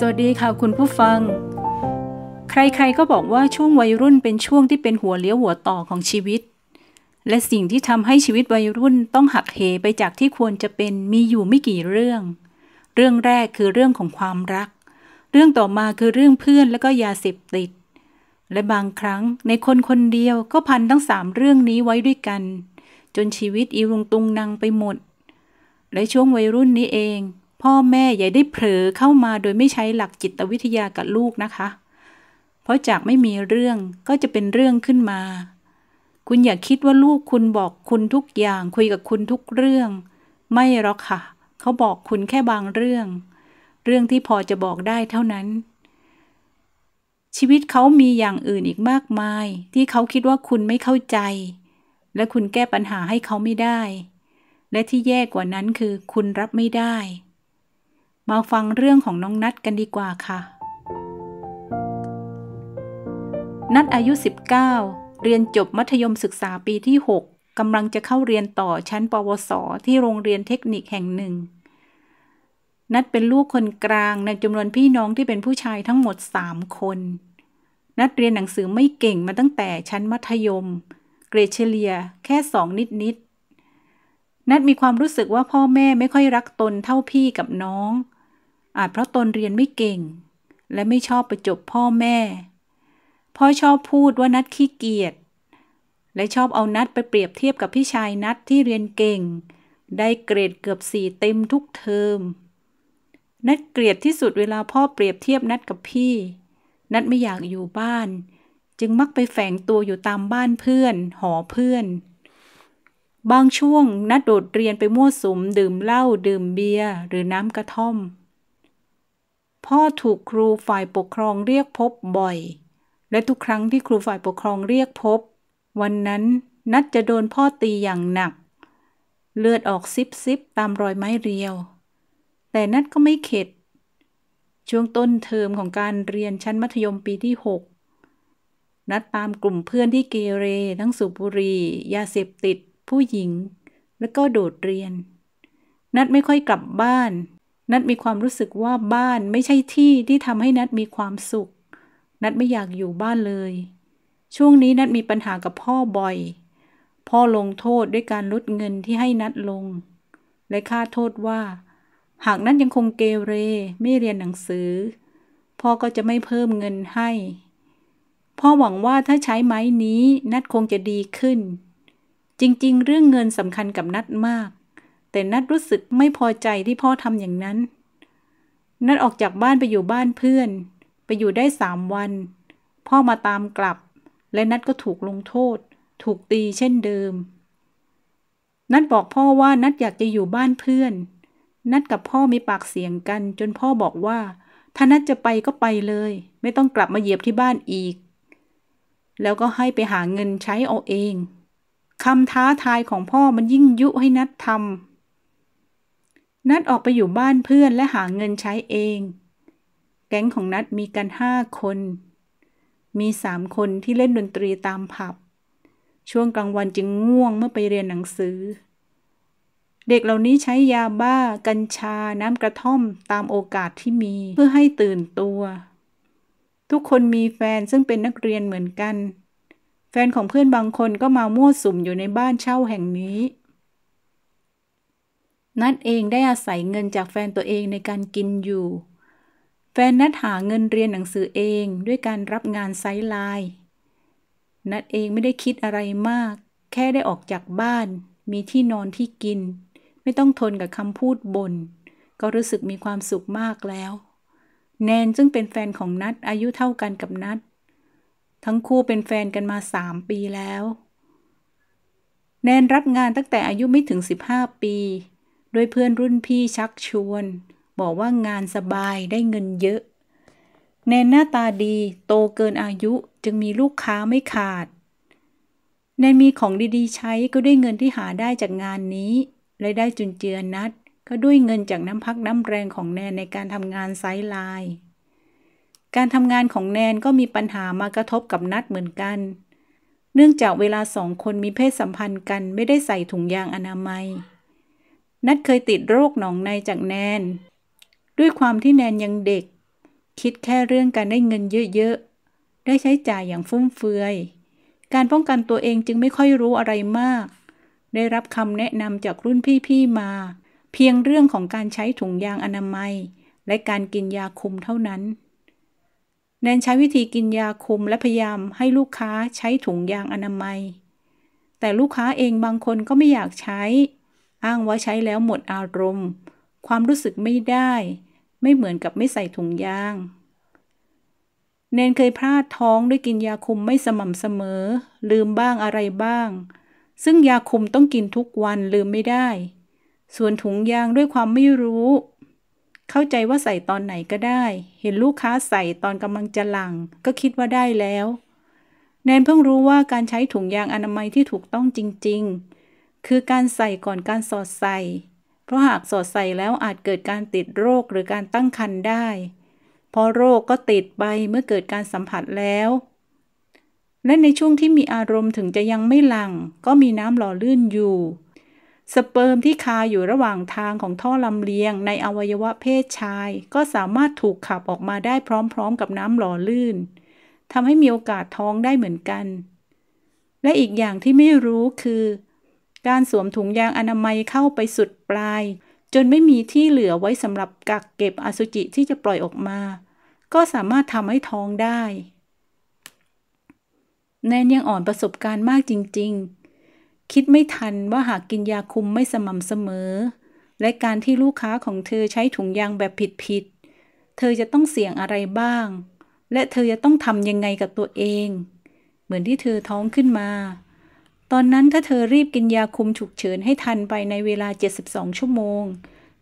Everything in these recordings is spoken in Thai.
สวัสดีค่ะคุณผู้ฟัง ใครๆก็บอกว่าช่วงวัยรุ่นเป็นช่วงที่เป็นหัวเลี้ยวหัวต่อของชีวิต และสิ่งที่ทำให้ชีวิตวัยรุ่นต้องหักเหไปจากที่ควรจะเป็นมีอยู่ไม่กี่เรื่อง เรื่องแรกคือเรื่องของความรัก เรื่องต่อมาคือเรื่องเพื่อนและก็ยาเสพติด และบางครั้งในคนคนเดียวก็พันทั้งสามเรื่องนี้ไว้ด้วยกัน จนชีวิตอีรุงตุงนังไปหมด และช่วงวัยรุ่นนี้เองพ่อแม่อย่าได้เผลอเข้ามาโดยไม่ใช้หลักจิตวิทยากับลูกนะคะ เพราะจากไม่มีเรื่องก็จะเป็นเรื่องขึ้นมา คุณอย่าคิดว่าลูก คุณบอกคุณทุกอย่าง คุยกับคุณทุกเรื่อง ไม่หรอกค่ะ เขาบอกคุณแค่บางเรื่อง เรื่องที่พอจะบอกได้เท่านั้น ชีวิตเขามีอย่างอื่นอีกมากมายที่เขาคิดว่าคุณไม่เข้าใจ และคุณแก้ปัญหาให้เขาไม่ได้ และที่แย่กว่านั้นคือคุณรับไม่ได้มาฟังเรื่องของน้องนัดกันดีกว่าค่ะ นัดอายุ 19 เรียนจบมัธยมศึกษาปีที่ 6กำลังจะเข้าเรียนต่อชั้นปวสที่โรงเรียนเทคนิคแห่งหนึ่ง นัดเป็นลูกคนกลางในจำนวนพี่น้องที่เป็นผู้ชายทั้งหมด 3 คน นัดเรียนหนังสือไม่เก่งมาตั้งแต่ชั้นมัธยม เกรดเฉลี่ยแค่สองนิดนิด นัดมีความรู้สึกว่าพ่อแม่ไม่ค่อยรักตนเท่าพี่กับน้องอาจเพราะตนเรียนไม่เก่ง และไม่ชอบไปจบพ่อแม่ พ่อชอบพูดว่านัดขี้เกียจและชอบเอานัดไปเปรียบเทียบกับพี่ชายนัดที่เรียนเก่ง ได้เกรดเกือบสี่เต็มทุกเทอม นัดเกลียดที่สุดเวลาพ่อเปรียบเทียบนัดกับพี่ นัดไม่อยากอยู่บ้าน จึงมักไปแฝงตัวอยู่ตามบ้านเพื่อน หอเพื่อน บางช่วงนัดโดดเรียนไปมั่วสุมดื่มเหล้าดื่มเบียร์หรือน้ำกระท่อมพ่อถูกครูฝ่ายปกครองเรียกพบบ่อย และทุกครั้งที่ครูฝ่ายปกครองเรียกพบ วันนั้นนัดจะโดนพ่อตีอย่างหนัก เลือดออกซิบซิบตามรอยไม้เรียว แต่นัดก็ไม่เข็ดช่วงต้นเทอมของการเรียนชั้นมัธยมปีที่ 6 นัดตามกลุ่มเพื่อนที่เกเรทั้งสุบุรียาเสพติด ผู้หญิง และก็โดดเรียน นัดไม่ค่อยกลับบ้านนัดมีความรู้สึกว่าบ้าน ไม่ใช่ที่ที่ทำให้นัดมีความสุข นัดไม่อยากอยู่บ้านเลย ช่วงนี้นัดมีปัญหากับพ่อบ่อย พ่อลงโทษด้วยการลดเงินที่ให้นัดลง และค่าโทษว่า หากนัดยังคงเกเรไม่เรียนหนังสือ พ่อก็จะไม่เพิ่มเงินให้ พ่อหวังว่าถ้าใช้ไม้นี้นัดคงจะดีขึ้น จริงๆเรื่องเงินสำคัญกับนัดมากแต่นัดรู้สึกไม่พอใจที่พ่อทำอย่างนั้น นัดออกจากบ้านไปอยู่บ้านเพื่อน ไปอยู่ได้สามวัน พ่อมาตามกลับ และนัดก็ถูกลงโทษ ถูกตีเช่นเดิม นัดบอกพ่อว่านัดอยากจะอยู่บ้านเพื่อน นัดกับพ่อมีปากเสียงกัน จนพ่อบอกว่า ถ้านัดจะไปก็ไปเลย ไม่ต้องกลับมาเหยียบที่บ้านอีก แล้วก็ให้ไปหาเงินใช้เอาเองคำท้าทายของพ่อมันยิ่งยุให้นัดทำนัดออกไปอยู่บ้านเพื่อนและหาเงินใช้เอง แก๊งของนัดมีกันห้าคน มีสามคนที่เล่นดนตรีตามผับ ช่วงกลางวันจึงง่วงเมื่อไปเรียนหนังสือ เด็กเหล่านี้ใช้ยาบ้า กัญชา น้ำกระท่อมตามโอกาสที่มีเพื่อให้ตื่นตัว ทุกคนมีแฟนซึ่งเป็นนักเรียนเหมือนกัน แฟนของเพื่อนบางคนก็มามั่วสุมอยู่ในบ้านเช่าแห่งนี้นัดเองได้อาศัยเงินจากแฟนตัวเองในการกินอยู่ แฟนนัดหาเงินเรียนหนังสือเองด้วยการรับงานไซไลน์ นัดเองไม่ได้คิดอะไรมาก แค่ได้ออกจากบ้าน มีที่นอนที่กิน ไม่ต้องทนกับคำพูดบน่นก็รู้สึกมีความสุขมากแล้ว แนนซึ่งเป็นแฟนของนัดอายุเท่ากันกับนัดทั้งคู่เป็นแฟนกันมาสามปีแล้ว แนนรับงานตั้งแต่อายุไม่ถึง 15 ปีด้วยเพื่อนรุ่นพี่ชักชวน บอกว่างานสบายได้เงินเยอะ แนนหน้าตาดี โตเกินอายุจึงมีลูกค้าไม่ขาด แนนมีของดีๆ ใช้ก็ด้วยเงินที่หาได้จากงานนี้รายได้จุนเจือนัด ก็ด้วยเงินจากน้ำพักน้ำแรงของแนนในการทำงานไซไลน์ การทำงานของแนนก็มีปัญหามากระทบกับนัดเหมือนกัน เนื่องจากเวลาสองคนมีเพศสัมพันธ์กันไม่ได้ใส่ถุงยางอนามัยนัดเคยติดโรคหนองในจากแนนด้วยความที่แนนยังเด็ก คิดแค่เรื่องการได้เงินเยอะๆ ได้ใช้จ่ายอย่างฟุ่มเฟือย การป้องกันตัวเองจึงไม่ค่อยรู้อะไรมาก ได้รับคำแนะนำจากรุ่นพี่ๆ มา เพียงเรื่องของการใช้ถุงยางอนามัย และการกินยาคุมเท่านั้น แนนใช้วิธีกินยาคุมและพยายามให้ลูกค้าใช้ถุงยางอนามัย แต่ลูกค้าเองบางคนก็ไม่อยากใช้อ้างว่าใช้แล้วหมดอารมณ์ ความรู้สึกไม่ได้ไม่เหมือนกับไม่ใส่ถุงยางเนนเคยพลาดท้องด้วยกินยาคุมไม่สม่ำเสมอ ลืมบ้างอะไรบ้าง ซึ่งยาคุมต้องกินทุกวันลืมไม่ได้ส่วนถุงยางด้วยความไม่รู้ เข้าใจว่าใส่ตอนไหนก็ได้ เห็นลูกค้าใส่ตอนกำลังจะหลัง ก็คิดว่าได้แล้วเนนเพิ่งรู้ว่าการใช้ถุงยางอนามัยที่ถูกต้องจริงๆคือการใส่ก่อนการสอดใส่ เพราะหากสอดใส่แล้วอาจเกิดการติดโรคหรือการตั้งครรภ์ได้พอโรคก็ติดไปเมื่อเกิดการสัมผัสแล้ว และในช่วงที่มีอารมณ์ถึงจะยังไม่หลังก็มีน้ำหล่อลื่นอยู่ สเปิร์มที่คาอยู่ระหว่างทางของท่อลำเลียงในอวัยวะเพศชาย ก็สามารถถูกขับออกมาได้พร้อมๆ กับน้ำหล่อลื่นทำให้มีโอกาสท้องได้เหมือนกัน และอีกอย่างที่ไม่รู้คือการสวมถุงยางอนามัยเข้าไปสุดปลาย จนไม่มีที่เหลือไว้สำหรับกักเก็บอสุจิที่จะปล่อยออกมา ก็สามารถทำให้ท้องได้ แนนยังอ่อนประสบการณ์มากจริง ๆ คิดไม่ทันว่าหากกินยาคุมไม่สม่ำเสมอ และการที่ลูกค้าของเธอใช้ถุงยางแบบผิด ๆ เธอจะต้องเสี่ยงอะไรบ้าง และเธอจะต้องทำยังไงกับตัวเอง เหมือนที่เธอท้องขึ้นมาตอนนั้นถ้าเธอรีบกินยาคุมฉุกเฉินให้ทันไปในเวลา 72 ชั่วโมง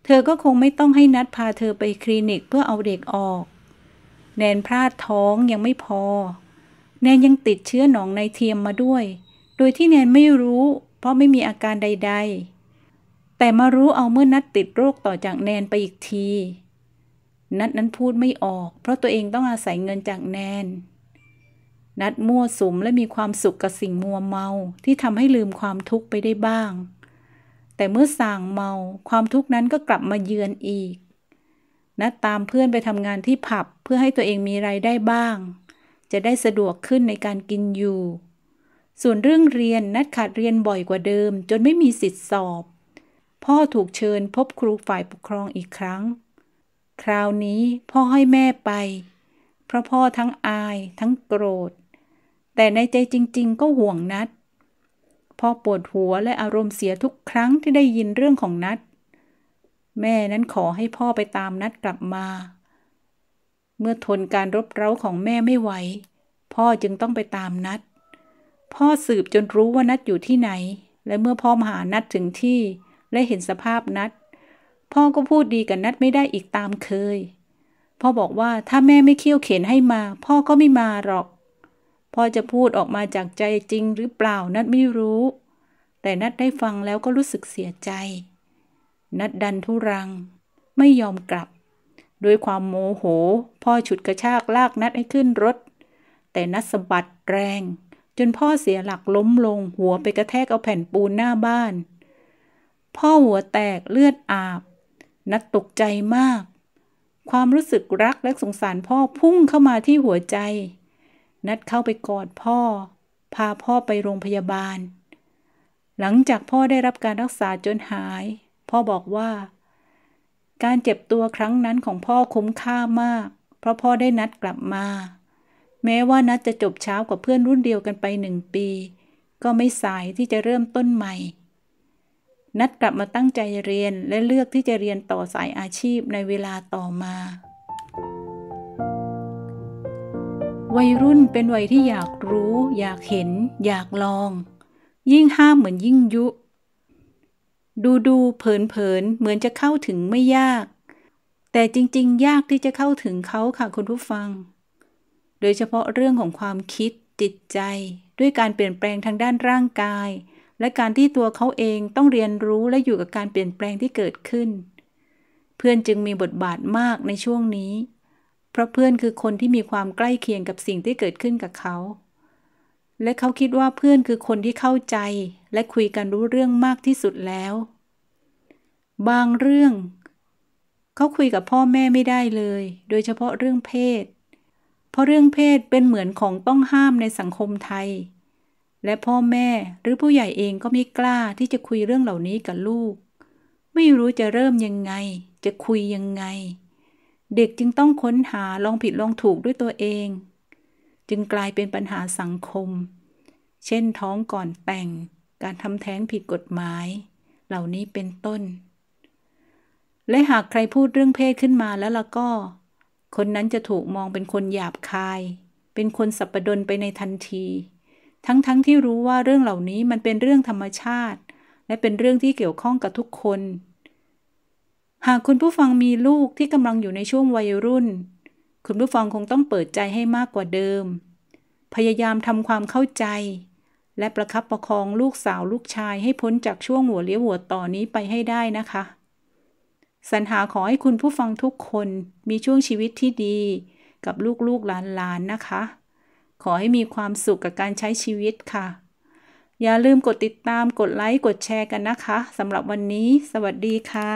เธอก็คงไม่ต้องให้นัดพาเธอไปคลินิกเพื่อเอาเด็กออก แนนพลาดท้องยังไม่พอ แนนยังติดเชื้อหนองในเทียมมาด้วย โดยที่แนนไม่รู้ เพราะไม่มีอาการใดๆ แต่มารู้เอาเมื่อนัดติดโรคต่อจากแนนไปอีกที นัดนั้นพูดไม่ออก เพราะตัวเองต้องอาศัยเงินจากแนนนัดมั่วสุมและมีความสุขกับสิ่งมัวเมาที่ทำให้ลืมความทุกข์ไปได้บ้าง แต่เมื่อสั่งเมาความทุกข์นั้นก็กลับมาเยือนอีก นัดตามเพื่อนไปทำงานที่ผับเพื่อให้ตัวเองมีไรายได้บ้าง จะได้สะดวกขึ้นในการกินอยู่ ส่วนเรื่องเรียนนัดขาดเรียนบ่อยกว่าเดิมจนไม่มีสิทธิสอบ พ่อถูกเชิญพบครูฝ่ายปกครองอีกครั้ง คราวนี้พ่อให้แม่ไป เพราะพ่อทั้งอายทั้งโกรธแต่ในใจจริงๆก็ห่วงนัดพ่อปวดหัวและอารมณ์เสียทุกครั้งที่ได้ยินเรื่องของนัด แม่นั้นขอให้พ่อไปตามนัดกลับมา เมื่อทนการรบเร้าของแม่ไม่ไหว พ่อจึงต้องไปตามนัด พ่อสืบจนรู้ว่านัดอยู่ที่ไหน และเมื่อพ่อมาหานัดถึงที่ และเห็นสภาพนัด พ่อก็พูดดีกับนัดไม่ได้อีกตามเคย พ่อบอกว่าถ้าแม่ไม่เคี่ยวเข็นให้มา พ่อก็ไม่มาหรอกพ่อจะพูดออกมาจากใจจริงหรือเปล่านัดไม่รู้ แต่นัดได้ฟังแล้วก็รู้สึกเสียใจ นัดดันทุรัง ไม่ยอมกลับด้วยความโมโห พ่อฉุดกระชากลากนัดให้ขึ้นรถ แต่นัดสะบัดแรง จนพ่อเสียหลักล้มลงหัวไปกระแทกเอาแผ่นปูนหน้าบ้าน พ่อหัวแตกเลือดอาบ นัดตกใจมาก ความรู้สึกรักและสงสารพ่อพุ่งเข้ามาที่หัวใจนัดเข้าไปกอดพ่อ พาพ่อไปโรงพยาบาล หลังจากพ่อได้รับการรักษาจนหาย พ่อบอกว่า การเจ็บ ตัวครั้งนั้นของพ่อ คุ้มค่ามาก เพราะพ่อได้นัดกลับมา แม้ว่า นัดจะจบเช้ากว่าเพื่อนรุ่นเดียวกันไปหนึ่งปี ก็ไม่สายที่จะเริ่มต้นใหม่ นัดกลับมาตั้งใจเรียนและเลือกที่จะเรียนต่อสายอาชีพในเวลาต่อมาวัยรุ่นเป็นวัยที่อยากรู้อยากเห็นอยากลอง ยิ่งห้ามเหมือนยิ่งยุ ดูดูเผินเผินเหมือนจะเข้าถึงไม่ยาก แต่จริงๆ ยากที่จะเข้าถึงเขาค่ะคุณผู้ฟัง โดยเฉพาะเรื่องของความคิดจิตใจด้วยการเปลี่ยนแปลงทางด้านร่างกาย และการที่ตัวเขาเองต้องเรียนรู้และอยู่กับการเปลี่ยนแปลงที่เกิดขึ้น เพื่อนจึงมีบทบาทมากในช่วงนี้เพราะเพื่อนคือคนที่มีความใกล้เคียงกับสิ่งที่เกิดขึ้นกับเขา และเขาคิดว่าเพื่อนคือคนที่เข้าใจและคุยกันรู้เรื่องมากที่สุดแล้ว บางเรื่อง เขาคุยกับพ่อแม่ไม่ได้เลย โดยเฉพาะเรื่องเพศ เพราะเรื่องเพศเป็นเหมือนของต้องห้ามในสังคมไทย และพ่อแม่หรือผู้ใหญ่เองก็ไม่กล้าที่จะคุยเรื่องเหล่านี้กับลูก ไม่รู้จะเริ่มยังไง จะคุยยังไงเด็กจึงต้องค้นหาลองผิดลองถูกด้วยตัวเอง จึงกลายเป็นปัญหาสังคม เช่นท้องก่อนแต่งการทำแท้งผิดกฎหมาย เหล่านี้เป็นต้น และหากใครพูดเรื่องเพศขึ้นมาแล้วล่ะก็ คนนั้นจะถูกมองเป็นคนหยาบคาย เป็นคนสับปะดนไปในทันที ทั้งๆทที่รู้ว่าเรื่องเหล่านี้มันเป็นเรื่องธรรมชาติ และเป็นเรื่องที่เกี่ยวข้องกับทุกคนหากคุณผู้ฟังมีลูกที่กำลังอยู่ในช่วงวัยรุ่น คุณผู้ฟังคงต้องเปิดใจให้มากกว่าเดิม พยายามทำความเข้าใจ และประคับประคองลูกสาวลูกชายให้พ้นจากช่วงหัวเลี้ยวหัวต่อนี้ไปให้ได้นะคะสรรหาขอให้คุณผู้ฟังทุกคนมีช่วงชีวิตที่ดี กับลูกๆหลานๆนะคะ ขอให้มีความสุขกับการใช้ชีวิตค่ะ อย่าลืมกดติดตาม กดไลค์ กดแชร์กันนะคะ สำหรับวันนี้ สวัสดีค่ะ